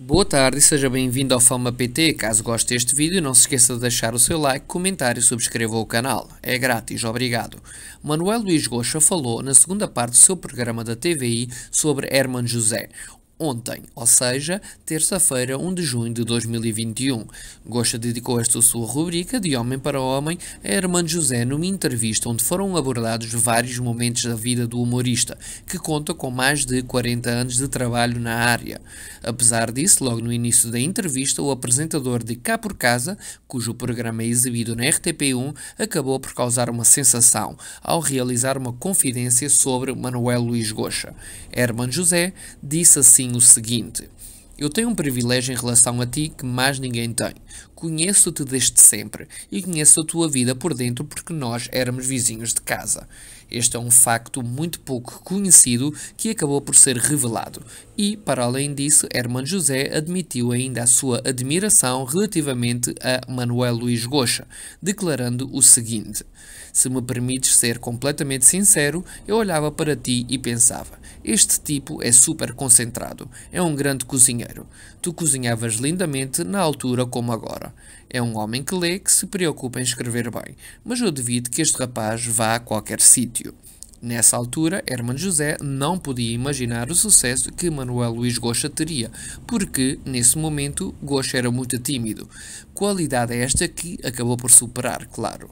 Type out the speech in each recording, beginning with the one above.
Boa tarde e seja bem-vindo ao Fama PT. Caso goste deste vídeo, não se esqueça de deixar o seu like, comentário e subscreva o canal. É grátis, obrigado. Manuel Luís Goxa falou na segunda parte do seu programa da TVI sobre Herman José, ontem, ou seja, terça-feira, 1 de junho de 2021. Gosta dedicou esta sua rubrica de Homem para Homem a Hermano José numa entrevista onde foram abordados vários momentos da vida do humorista, que conta com mais de 40 anos de trabalho na área. Apesar disso, logo no início da entrevista, o apresentador de Cá por Casa, cujo programa é exibido na RTP1, acabou por causar uma sensação ao realizar uma confidência sobre Manuel Luís Goxa. Hermano José disse assim no seguinte. Eu tenho um privilégio em relação a ti que mais ninguém tem. Conheço-te desde sempre e conheço a tua vida por dentro porque nós éramos vizinhos de casa. Este é um facto muito pouco conhecido que acabou por ser revelado. E, para além disso, Herman José admitiu ainda a sua admiração relativamente a Manuel Luís Goxa, declarando o seguinte: Se me permites ser completamente sincero, eu olhava para ti e pensava: este tipo é super concentrado, é um grande cozinheiro dinheiro. Tu cozinhavas lindamente na altura como agora. É um homem que lê que se preocupa em escrever bem, mas eu devido que este rapaz vá a qualquer sítio. Nessa altura, Herman José não podia imaginar o sucesso que Manuel Luís Goxa teria, porque, nesse momento, Goxa era muito tímido. Qualidade esta que acabou por superar, claro.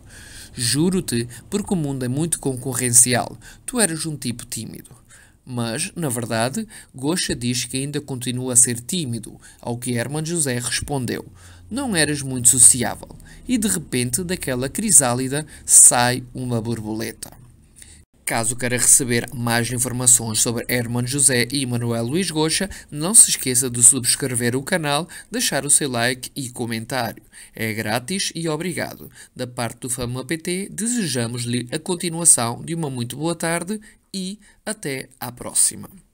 Juro-te, porque o mundo é muito concorrencial. Tu eras um tipo tímido. Mas, na verdade, Gosha diz que ainda continua a ser tímido, ao que Herman José respondeu: Não eras muito sociável. E de repente, daquela crisálida sai uma borboleta. Caso queira receber mais informações sobre Herman José e Manuel Luís Gocha, não se esqueça de subscrever o canal, deixar o seu like e comentário. É grátis e obrigado. Da parte do Fama PT, desejamos-lhe a continuação de uma muito boa tarde e até à próxima.